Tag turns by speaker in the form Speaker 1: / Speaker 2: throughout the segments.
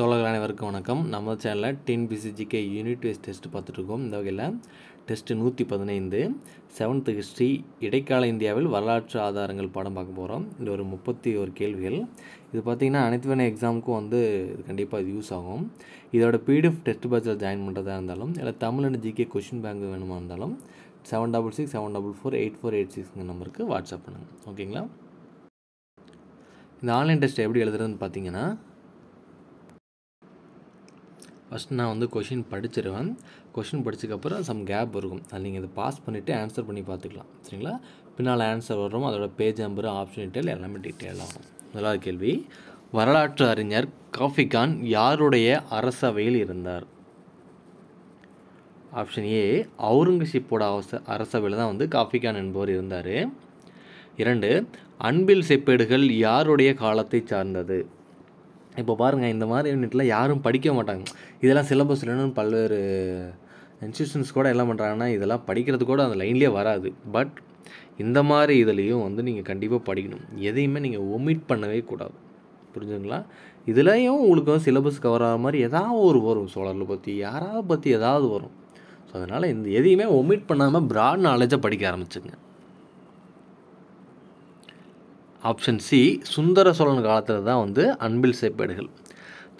Speaker 1: தோழர்கள் அனைவருக்கும் வணக்கம் நம்ம சேனலில் டிஎன்பிசிஜிகே யூனிட் வைஸ் டெஸ்ட் பார்த்துட்ருக்கோம் இந்த வகையில் டெஸ்ட்டு நூற்றி பதினைந்து செவன்த்து ஹிஸ்ட்ரி இடைக்கால இந்தியாவில் வரலாற்று ஆதாரங்கள் பாடம் பார்க்க போகிறோம் இது ஒரு முப்பத்தி ஒரு கேள்விகள் இது பார்த்திங்கன்னா அனைத்து வேணும் எக்ஸாமுக்கும் வந்து இது கண்டிப்பாக இது யூஸ் ஆகும் இதோட பிடிஎஃப் டெஸ்ட் பேட்சில் ஜாயின் பண்ணுறதா இருந்தாலும் இல்லை தமிழ் ஜிகே கொஷின் பேங்க் வேணுமா இருந்தாலும் seven double six seven double four eight four eight சிக்ஸ்ங்கிற நம்பருக்கு வாட்ஸ்அப் பண்ணுங்கள் ஓகேங்களா இந்த ஆன்லைன் டெஸ்ட் எப்படி எழுதுறதுன்னு பார்த்தீங்கன்னா ஃபஸ்ட் நான் வந்து கொஷின் படிச்சிருவேன் கொஷின் படிச்சதுக்கப்புறம் சம் கேப் இருக்கும் அது நீங்கள் இதை பாஸ் பண்ணிவிட்டு ஆன்சர் பண்ணி பார்த்துக்கலாம் சரிங்களா பின்னால் ஆன்சர் வரும் அதோட பேஜ் நம்பர் ஆப்ஷன் டீட்டெயில் எல்லாமே டீட்டெயில் ஆகும் முதலாவது கேள்வி வரலாற்று அறிஞர் காஃபிகான் யாருடைய அரசவையில் இருந்தார் ஆப்ஷன் ஏ அவுரங்கசீப்போட அவச அரசவையில் தான் வந்து காஃபிகான் என்பவர் இருந்தார் இரண்டு அன்பில் செப்பேடுகள் யாருடைய காலத்தை சார்ந்தது இப்போ பாருங்கள் இந்த மாதிரி யூனிட்டில் யாரும் படிக்க மாட்டாங்க இதெல்லாம் சிலபஸ் இல்லைன்னு பல்வேறு இன்ஸ்டியூஷன்ஸ் கூட என்ன பண்ணுறாங்கன்னா இதெல்லாம் படிக்கிறது கூட அந்த லைன்லேயே வராது பட் இந்த மாதிரி இதுலேயும் வந்து நீங்கள் கண்டிப்பாக படிக்கணும் எதையுமே நீங்கள் ஒமிட் பண்ணவே கூடாது புரிஞ்சுங்களா இதுலேயும் உங்களுக்கு சிலபஸ் கவர் ஆகிற மாதிரி ஏதாவது ஒரு வரும் சோழரில் பற்றி யாராவது பற்றி ஏதாவது வரும் ஸோ அதனால் இந்த எதையுமே ஒமிட் பண்ணாமல் ப்ராட் நாலேஜாக படிக்க ஆரம்பிச்சுங்க ஆப்ஷன் சி சுந்தர சோழன் காலத்தில் தான் வந்து அன்பில் சேப்பேடுகள்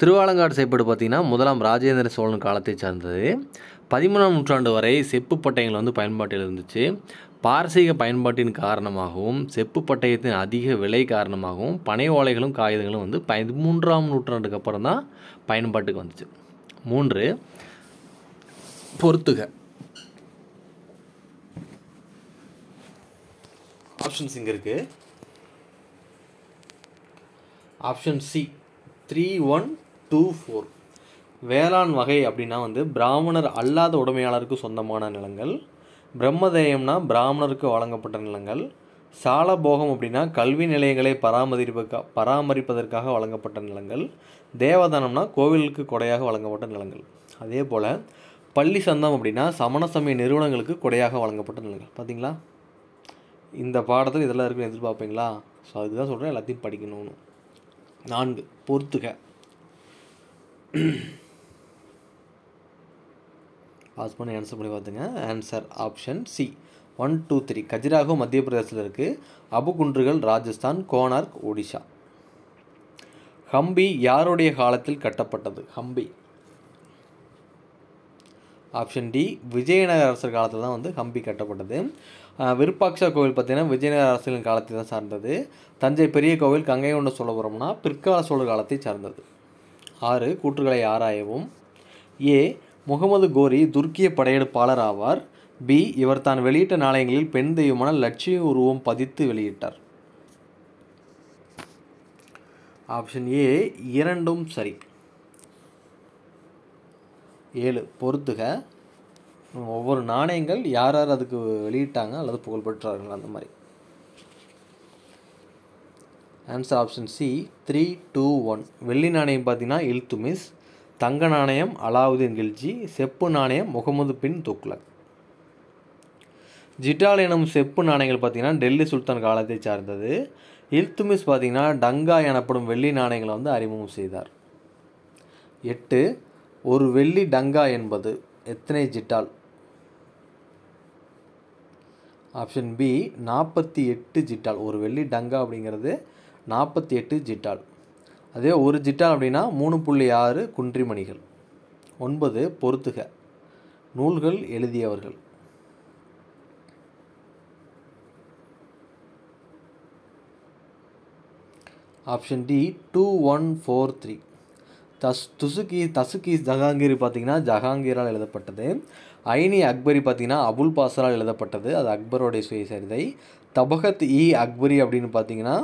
Speaker 1: திருவாலங்காடு சேப்பேடு பார்த்திங்கன்னா முதலாம் ராஜேந்திர சோழன் காலத்தை சார்ந்தது பதிமூணாம் நூற்றாண்டு வரை செப்பு பட்டயங்கள் வந்து பயன்பாட்டில் இருந்துச்சு பாரசீக பயன்பாட்டின் காரணமாகவும் செப்பு பட்டயத்தின் அதிக விலை காரணமாகவும் பனை ஓலைகளும் காகிதங்களும் வந்து பதிமூன்றாம் நூற்றாண்டுக்கு அப்புறம் தான் பயன்பாட்டுக்கு வந்துச்சு மூன்று பொறுத்துக ஆப்ஷன்ஸ் இங்கே இருக்குது option C three one two four வேளாண் வகை அப்படின்னா வந்து பிராமணர் அல்லாத உடைமையாளருக்கு சொந்தமான நிலங்கள் பிரம்மதேயம்னா பிராமணருக்கு வழங்கப்பட்ட நிலங்கள் சாலபோகம் அப்படின்னா கல்வி நிலையங்களை பராமரிப்பதற்காக பராமரிப்பதற்காக வழங்கப்பட்ட நிலங்கள் தேவதானம்னா கோவிலுக்கு கொடையாக வழங்கப்பட்ட நிலங்கள் அதே போல் பள்ளி சந்தம் அப்படின்னா சமண சமய நிறுவனங்களுக்கு கொடையாக வழங்கப்பட்ட நிலங்கள் பார்த்தீங்களா இந்த பாடத்தில் இதெல்லாம் இருக்குன்னு எதிர்பார்ப்பீங்களா ஸோ அதுக்கு தான் சொல்கிறேன் எல்லாத்தையும் படிக்கணும்னு நான்கு பொறுத்துக பாஸ் பண்ணி ஆன்சர் பண்ணி பார்த்துங்க answer option C one two three Khajuraho மத்திய பிரதேசத்தில் இருக்குது அபுகுன்றுகள் ராஜஸ்தான் கோனார்க் ஒடிஷா ஹம்பி யாருடைய காலத்தில் கட்டப்பட்டது ஹம்பி ஆப்ஷன் டி விஜயநகர அரசர் காலத்தில் தான் வந்து ஹம்பி கட்டப்பட்டது விருப்பாட்சா கோவில் பார்த்திங்கன்னா விஜயநகர அரசியலின் காலத்தை தான் சார்ந்தது தஞ்சை பெரிய கோவில் கங்கை கொண்ட சோழபுரம்னா பிற்கால சோழர் காலத்தை சார்ந்தது ஆறு கூற்றுகளை ஆராயவும் ஏ முகமது கோரி துர்க்கிய படையெடுப்பாளர் ஆவார் பி இவர் தான் வெளியிட்ட நாளையங்களில் பெண் தெய்வமான லட்சிய உருவம் பதித்து வெளியிட்டார் ஆப்ஷன் ஏ இரண்டும் சரி ஏழு பொறுத்துக ஒவ்வொரு நாணயங்கள் யார் யார் அதுக்கு வெளியிட்டாங்க அல்லது புகழ்பெற்றார்கள் அந்த மாதிரி answer option C three two one வெள்ளி நாணயம் பார்த்தீங்கன்னா இல்துமிஸ் தங்க நாணயம் அலாவுதீன் கில்ஜி செப்பு நாணயம் முகமது பின் துக்லக் ஜிட்டால் எனும் செப்பு நாணயங்கள் பார்த்திங்கன்னா டெல்லி சுல்தான் காலத்தை சார்ந்தது இல்துமிஸ் பார்த்தீங்கன்னா டங்கா எனப்படும் வெள்ளி நாணயங்களை வந்து அறிமுகம் செய்தார் எட்டு ஒரு வெள்ளி டங்கா என்பது எத்தனை ஜிட்டால் ஆப்ஷன் பி நாற்பத்தி எட்டு ஜிட்டால் ஒரு வெள்ளி டங்கா அப்படிங்கிறது நாற்பத்தி எட்டு ஜிட்டால் அதே ஒரு ஜிட்டால் அப்படின்னா மூணு புள்ளி ஆறு குன்றிமணிகள் ஒன்பது பொறுத்துக நூல்கள் எழுதியவர்கள் option D two one four three தஸ் துசுக்கி தசுக்கி ஜஹாங்கீர் பார்த்திங்கன்னா ஜஹாங்கீரால் எழுதப்பட்டது ஐனி அக்பரி பார்த்திங்கன்னா அபுல் பாசரால் எழுதப்பட்டது அது அக்பருடைய சுயசரிதை தபகத் இ அக்பரி அப்படின்னு பார்த்திங்கன்னா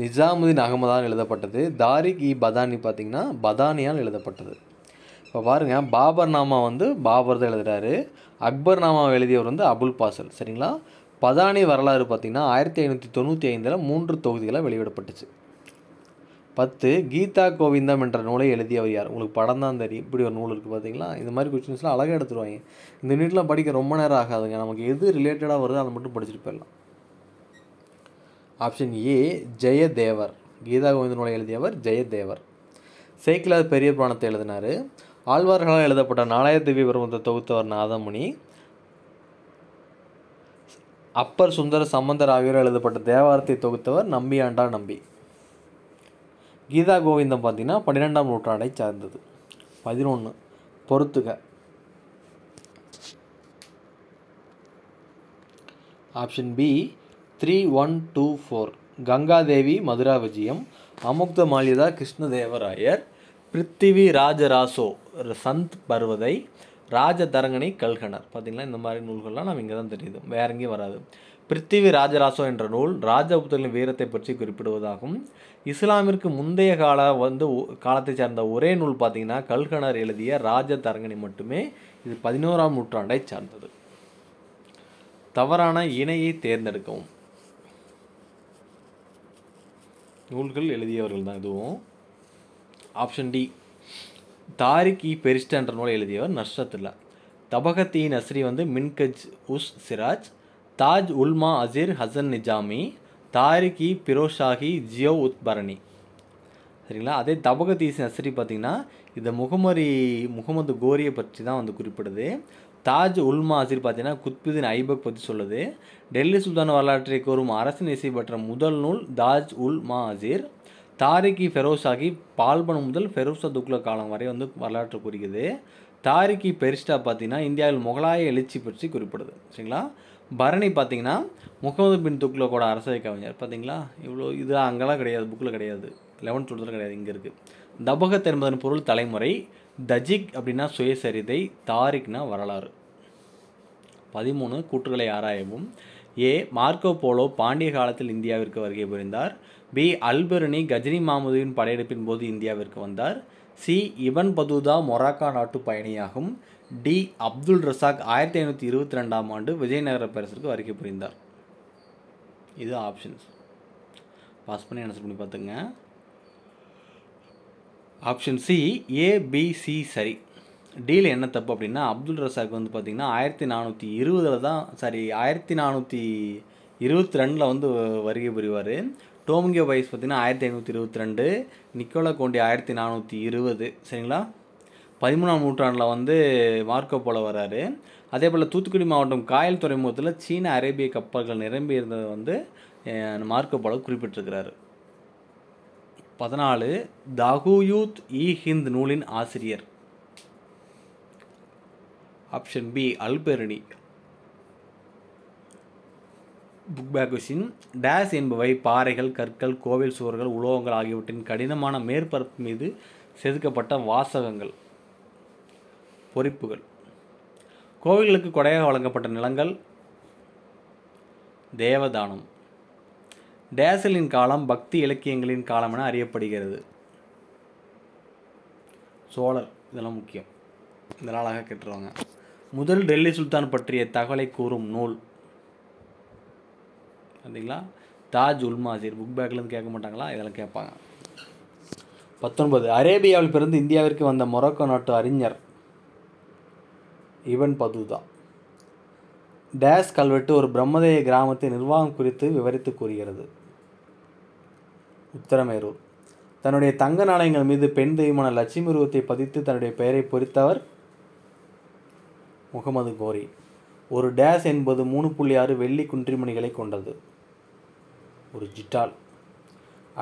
Speaker 1: நிஜாமுதீன் அகமதால் எழுதப்பட்டது தாரிக் இ பதானி பார்த்திங்கன்னா பதானியால் எழுதப்பட்டது இப்போ பாருங்கள் பாபர் நாமா வந்து பாபர் தான் எழுதுகிறாரு அக்பர் நாமா எழுதியவர் வந்து அபுல் பாசல் சரிங்களா பதானி வரலாறு பார்த்திங்கன்னா ஆயிரத்தி ஐநூற்றி தொண்ணூற்றி ஐந்தில் மூன்று தொகுதிகளாக வெளியிடப்பட்டுச்சு பத்து கீதா கோவிந்தம் என்ற நூலை எழுதியவர் யார் உங்களுக்கு படம் தான் தெரியும் இப்படி ஒரு நூல் இருக்குது பார்த்தீங்களா இந்த மாதிரி கொஸ்டின்ஸ்லாம் அழகாக எடுத்துருவாங்க இந்த நீட்லாம் படிக்க ரொம்ப நேரம் ஆகாதுங்க நமக்கு எது ரிலேட்டடாக வருதோ அதை மட்டும் படிச்சுட்டு போயிடலாம் ஆப்ஷன் ஏ ஜெயதேவர் கீதா கோவிந்த நூலை எழுதியவர் ஜெயதேவர் சைக்கிளாத பெரிய புராணத்தை எழுதினார் ஆழ்வார்களால் எழுதப்பட்ட நாலாயிர திவ்ய பிரபந்தத்தை தொகுத்தவர் நாதமுனி அப்பர் சுந்தர சம்பந்தர் ஆகியோர் எழுதப்பட்ட தேவாரத்தை தொகுத்தவர் நம்பியாண்டா நம்பி கீதா கோவிந்தம் பார்த்திங்கன்னா பன்னிரெண்டாம் நூற்றாண்டை சார்ந்தது பதினொன்று பொறுத்துக option B three one two four Gangadevi Madhura Vijayam அமுக்த கிருஷ்ண கிருஷ்ணதேவராயர் பிருத்திவி ராஜராசோ சந்த் பர்வதை ராஜதரங்கனை கல்கனர் பார்த்திங்களா இந்த மாதிரி நூல்கள்லாம் நம்ம இங்கே தான் தெரியுது வேற எங்கேயும் வராது பிருத்திவி ராஜராசோ என்ற நூல் ராஜபுத்திரனின் வீரத்தை பற்றி குறிப்பிடுவதாகும் இஸ்லாமிற்கு முந்தைய கால வந்து காலத்தை சார்ந்த ஒரே நூல் பார்த்திங்கன்னா கல்கனர் எழுதிய ராஜதரங்கனை மட்டுமே இது பதினோராம் நூற்றாண்டை சார்ந்தது தவறான இணையை தேர்ந்தெடுக்கவும் நூல்கள் எழுதியவர்கள் தான் இதுவும் ஆப்ஷன் டி தாரிக் இ பெரிஸ்ட் என்ற நூலை எழுதியவர் நஷ்ரத்துல்லா தபகத் இ நஸ்ரி வந்து மின்கஜ் உஸ் சிராஜ் தாஜ் உல்மா அசீர் ஹசன் நிஜாமி தாரிக் இ பிரோஷாஹி ஜியோ உத்பரணி சரிங்களா அதே தபகத் ஈஸ் நஸ்ரி பார்த்திங்கன்னா இந்த முகமரி முகமது கோரியை பற்றி தான் வந்து குறிப்பிடுது தாஜ் உல்மா அசிர் பார்த்தீங்கன்னா குத்புதீன் ஐபக் பற்றி சொல்லுது டெல்லி சுல்தான் வரலாற்றை கூறும் அரசின் இசை பெற்ற முதல் நூல் தாஜ் உல் மா அசீர் தாரிகி ஃபெரோஸ் ஆகி பால்பன் முதல் ஃபெரோசா துக்ல காலம் வரை வந்து வரலாற்று குறிக்குது தாரிகி பெரிஸ்டா பார்த்திங்கன்னா இந்தியாவில் முகலாய எழுச்சி பற்றி குறிப்பிடுது சரிங்களா பரணி பார்த்தீங்கன்னா முகமது பின் கூட அரசை கவிஞர் பார்த்தீங்களா இவ்வளோ இது அங்கெல்லாம் கிடையாது புக்கில் கிடையாது லெவன்த் டுவெல்த்தில் கிடையாது இங்கே இருக்குது தபகத் என்பதன் பொருள் தலைமுறை தஜிக் அப்படின்னா சுயசரிதை தாரிக்னா வரலாறு பதிமூணு கூற்றுகளை ஆராயவும் ஏ மார்க்கோ போலோ பாண்டிய காலத்தில் இந்தியாவிற்கு வருகை புரிந்தார் பி அல்பெர்னி கஜினி மாமுதுவின் படையெடுப்பின் போது இந்தியாவிற்கு வந்தார் சி இபன் பதூதா மொராக்கா நாட்டு பயணியாகும் டி அப்துல் ரசாக் ஆயிரத்தி ஐநூற்றி இருபத்தி ரெண்டாம் ஆண்டு விஜயநகர பேரரசிற்கு வருகை புரிந்தார் இது ஆப்ஷன்ஸ் பாஸ் பண்ணி என்ன பண்ணி பார்த்துங்க ஆப்ஷன் சி ஏபிசி சரி டீல் என்ன தப்பு அப்படின்னா அப்துல் ரசாக் வந்து பார்த்திங்கன்னா ஆயிரத்தி நானூற்றி இருபதில் தான் சாரி ஆயிரத்தி நானூற்றி இருபத்தி ரெண்டில் வந்து வருகை புரிவார் டோமிங்கோ பைஸ் பார்த்திங்கன்னா ஆயிரத்தி ஐநூற்றி இருபத்தி ரெண்டு நிக்கோலா கோண்டி ஆயிரத்தி நானூற்றி இருபது சரிங்களா பதிமூணாம் நூற்றாண்டில் வந்து மார்க்கோ போல வராரு அதே போல் தூத்துக்குடி மாவட்டம் காயல் துறைமுகத்தில் சீன அரேபிய கப்பல்கள் நிரம்பி இருந்ததை வந்து மார்க்கோ போல குறிப்பிட்டிருக்கிறாரு பதினாலு தகுயூத் இ ஹிந்த் நூலின் ஆசிரியர் ஆப்ஷன் பி அல்பெருனி புக் புக்பேக்குஸின் டேஸ் என்பவை பாறைகள் கற்கள் கோவில் சுவர்கள் உலோகங்கள் ஆகியவற்றின் கடினமான மேற்பரப்பு மீது செதுக்கப்பட்ட வாசகங்கள் பொறிப்புகள் கோவில்களுக்கு கொடையாக வழங்கப்பட்ட நிலங்கள் தேவதானம் டேசலின் காலம் பக்தி இலக்கியங்களின் காலம் என அறியப்படுகிறது சோழர் இதெல்லாம் முக்கியம் இதெல்லாம் அழகாக கேட்டுருவாங்க முதல் டெல்லி சுல்தான் பற்றிய தகவலை கூறும் நூல் சரிங்களா தாஜ் உல்மாசிர் புக் பேக்லேருந்து கேட்க மாட்டாங்களா இதெல்லாம் கேட்பாங்க பத்தொன்பது அரேபியாவில் பிறந்து இந்தியாவிற்கு வந்த மொரோக்கோ நாட்டு அறிஞர் இவன் பதுதா டேஸ் கல்வெட்டு ஒரு பிரம்மதேய கிராமத்தை நிர்வாகம் குறித்து விவரித்து கூறுகிறது உத்தரமேரூர் தன்னுடைய தங்க நாணயங்கள் மீது பெண் தெய்வமான லட்சுமி உருவத்தை பதித்து தன்னுடைய பெயரை பொறித்தவர் முகமது கோரி ஒரு டேஸ் என்பது மூணு புள்ளி ஆறு வெள்ளி குன்றிமணிகளை கொண்டது ஒரு ஜிட்டால்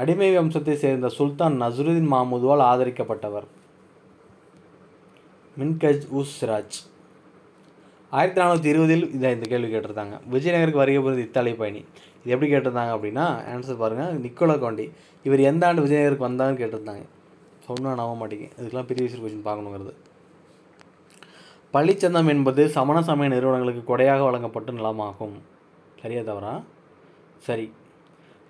Speaker 1: அடிமை வம்சத்தை சேர்ந்த சுல்தான் நசருதீன் மாமூதுவால் ஆதரிக்கப்பட்டவர் மின்கஜ் உஸ் சிராஜ் ஆயிரத்தி நானூற்றி இருபதில் இந்த இந்த கேள்வி கேட்டிருந்தாங்க விஜயநகருக்கு வருகை போகிறது இத்தாலிய பயணி இது எப்படி கேட்டிருந்தாங்க அப்படின்னா ஆன்சர் பாருங்கள் நிக்கோலா கோண்டி இவர் எந்த ஆண்டு விஜயநகருக்கு வந்தாங்கன்னு கேட்டிருந்தாங்க சொன்னால் நம்ப மாட்டேங்க இதுக்கெல்லாம் பெரிய விஷயம் கொஞ்சம் பார்க்கணுங்கிறது பள்ளிச்சந்தம் என்பது சமண சமய நிறுவனங்களுக்கு கொடையாக வழங்கப்பட்ட நிலமாகும் சரியா தவறா சரி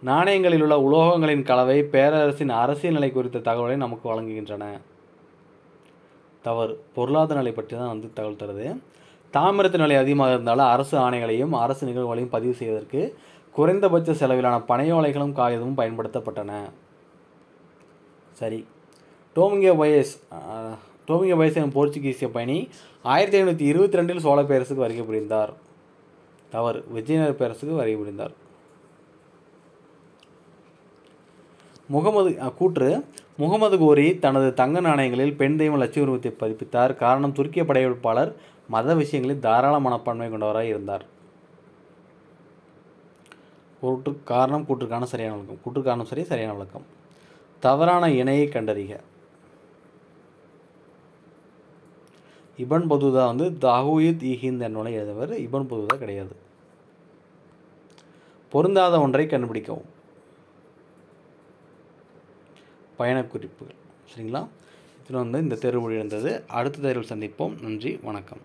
Speaker 1: நாணயங்களில் உள்ள உலோகங்களின் கலவை பேரரசின் அரசியல் நிலை குறித்த தகவலை நமக்கு வழங்குகின்றன தவறு பொருளாதார நிலை பற்றி தான் வந்து தகவல் தருது தாமிரத்தின் நிலை அதிகமாக இருந்தாலும் அரசு ஆணைகளையும் அரசு நிகழ்வுகளையும் பதிவு செய்வதற்கு குறைந்தபட்ச செலவிலான பனையோலைகளும் காகிதமும் பயன்படுத்தப்பட்டன சரி டோமிங்கோ வயஸ் டோமிங்கோ வயஸ் எனும் போர்ச்சுகீசிய பயணி ஆயிரத்தி ஐநூற்றி இருபத்தி ரெண்டில் சோழ பேரரசுக்கு வருகை புரிந்தார் தவறு விஜயநகர் பேரரசுக்கு வருகை புரிந்தார் முகமது கூற்று முகமது கோரி தனது தங்க நாணயங்களில் பெண் தெய்வ லட்சுமி உருவத்தை பதிப்பித்தார் காரணம் துருக்கிய படையெடுப்பாளர் மத விஷயங்களில் தாராள மனப்பான்மை கொண்டவராக இருந்தார் கூற்று காரணம் கூற்றுக்கான சரியான விளக்கம் கூற்று காரணம் சரி சரியான விளக்கம் தவறான இணையை கண்டறிக இபன் பொதுதா வந்து தாகூயித் இஹிந்த் என்னோட எழுதவர் இபன் பொதுதா கிடையாது பொருந்தாத ஒன்றை கண்டுபிடிக்கவும் பயணக்குறிப்புகள் சரிங்களா இதில் வந்து இந்த தேர்வு இருந்தது அடுத்த தேர்வில் சந்திப்போம் நன்றி வணக்கம்